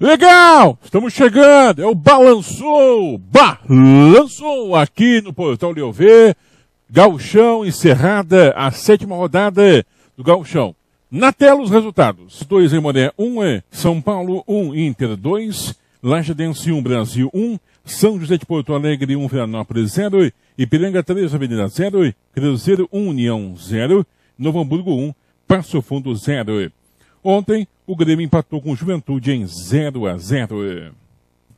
Legal! Estamos chegando! É o Balançou! Balançou! Aqui no Portal Leovê, Galchão encerrada a sétima rodada do Galchão. Na tela os resultados. 2 em Moré, 1 um São Paulo, 1 um, Inter, 2 Lajadense, 1 um, Brasil, 1 um, São José de Porto Alegre, 1 um, Veranópolis, 0 Ipiranga, 3 Avenida, 0 Cruzeiro, 1 um, União, 0 Novo Hamburgo, 1 um, Passo Fundo 0. Ontem, o Grêmio empatou com Juventude em 0 a 0.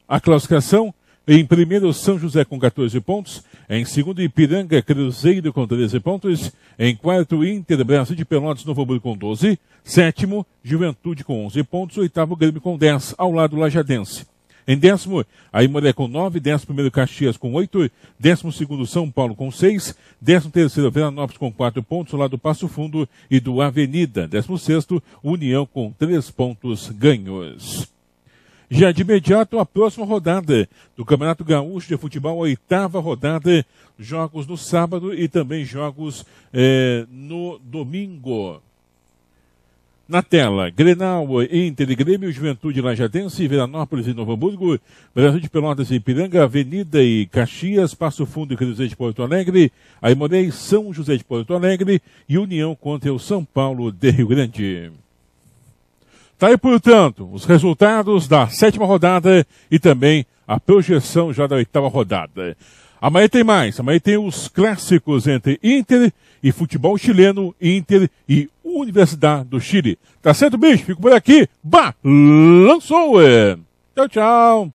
A classificação, em primeiro, São José com 14 pontos. Em segundo, Ipiranga, Cruzeiro com 13 pontos. Em quarto, Inter, Brasil de Pelotas, Novo Hamburgo com 12. Sétimo, Juventude com 11 pontos. Oitavo, Grêmio com 10, ao lado Lajadense. Em décimo, Aimoré com nove, décimo primeiro Caxias com oito, décimo segundo São Paulo com seis, décimo terceiro Veranópolis com quatro pontos, lá do Passo Fundo e do Avenida. Décimo sexto, União com três pontos ganhos. Já de imediato, a próxima rodada do Campeonato Gaúcho de Futebol, a oitava rodada, jogos no sábado e também jogos eh, no domingo. Na tela, Grenal, Inter e Grêmio, Juventude Lajadense, Veranópolis e Novo Hamburgo, Brasil de Pelotas e Ipiranga, Avenida e Caxias, Passo Fundo e Cruzeiro de Porto Alegre, Aimoré São José de Porto Alegre e União contra o São Paulo de Rio Grande. Tá aí, portanto, os resultados da sétima rodada e também a projeção já da oitava rodada. Amanhã tem mais. Amanhã tem os clássicos entre Inter e futebol chileno, Inter e Universidade do Chile. Tá certo, bicho? Fico por aqui. Balançou! -é. Tchau, tchau!